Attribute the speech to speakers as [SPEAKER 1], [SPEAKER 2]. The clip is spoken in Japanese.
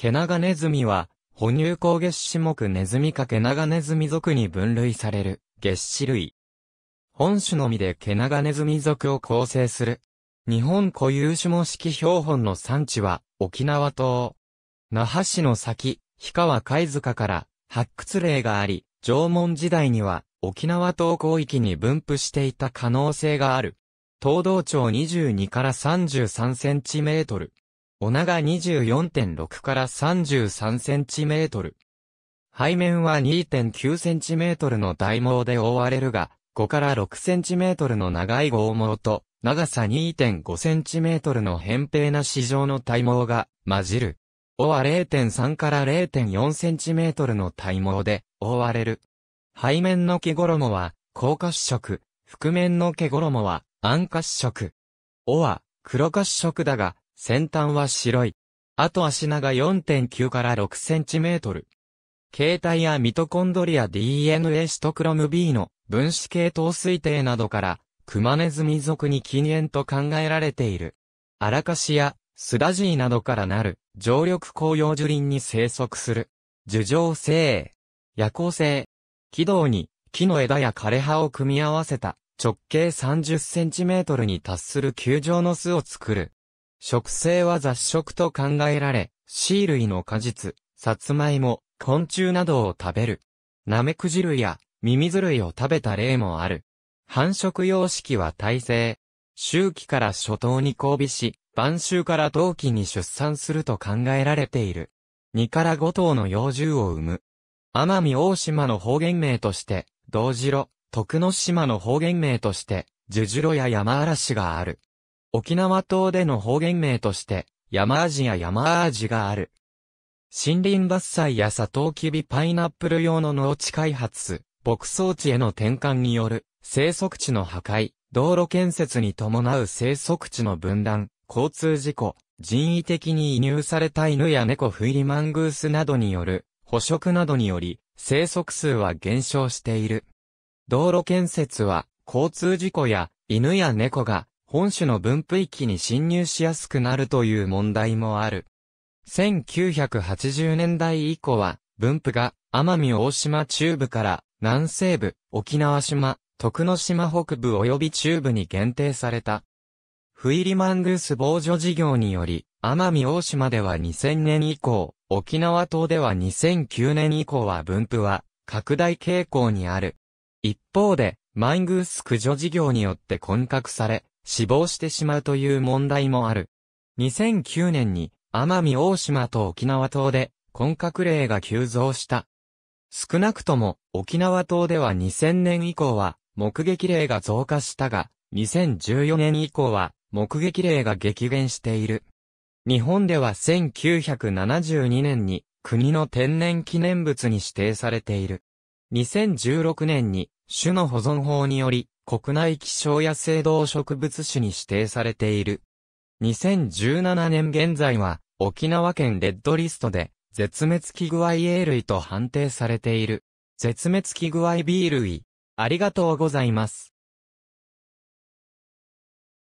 [SPEAKER 1] ケナガネズミは、哺乳綱月種目ネズミかケナガネズミ属に分類される、月種類。本種のみでケナガネズミ属を構成する。日本固有種模式標本の産地は、沖縄島。那覇市の先、氷川貝塚から発掘例があり、縄文時代には沖縄島広域に分布していた可能性がある。東道町22から33センチメートル。お長24.6から33センチメートル。背面は2.9センチメートルの大毛で覆われるが、5から6センチメートルの長い剛毛と、長さ2.5センチメートルの扁平な市場の体毛が混じる。尾は0.3から0.4センチメートルの体毛で覆われる。背面の毛衣は、高褐色、覆面の毛衣は、暗褐色。尾は、黒褐色だが、先端は白い。あと足長4.9から6センチメートル。形態やミトコンドリア DNA シトクロム B の分子系統推定などから、クマネズミ属に禁煙と考えられている。アラカシやスダジーなどからなる常緑紅葉樹林に生息する。樹状性、夜行性、軌道に木の枝や枯れ葉を組み合わせた直径30センチメートルに達する球状の巣を作る。食性は雑食と考えられ、シー類の果実、サツマイモ、昆虫などを食べる。ナメクジ類やミミズ類を食べた例もある。繁殖様式は耐性。周期から初頭に交尾し、晩秋から冬季に出産すると考えられている。2から5頭の幼獣を産む。奄美大島の方言名として、道次郎、徳之島の方言名として、ジュジュロや山嵐がある。沖縄島での方言名として、山アジや山アジがある。森林伐採やサトウキビパイナップル用の農地開発、牧草地への転換による、生息地の破壊、道路建設に伴う生息地の分断、交通事故、人為的に移入された犬や猫フイリマングースなどによる、捕食などにより、生息数は減少している。道路建設は、交通事故や、犬や猫が、本種の分布域に侵入しやすくなるという問題もある。1980年代以降は、分布が奄美大島中部から南西部、沖縄島、徳之島北部及び中部に限定された。フイリマングース防除事業により、奄美大島では2000年以降、沖縄島では2009年以降は分布は拡大傾向にある。一方で、マイングース駆除事業によって混獲され、死亡してしまうという問題もある。2009年に奄美大島と沖縄島で婚格例が急増した。少なくとも沖縄島では2000年以降は目撃例が増加したが、2014年以降は目撃例が激減している。日本では1972年に国の天然記念物に指定されている。2016年に種の保存法により国内気象野生動植物種に指定されている。2017年現在は、沖縄県レッドリストで、絶滅危惧 IA 類と判定されている。絶滅危惧 IB 類。ありがとうございます。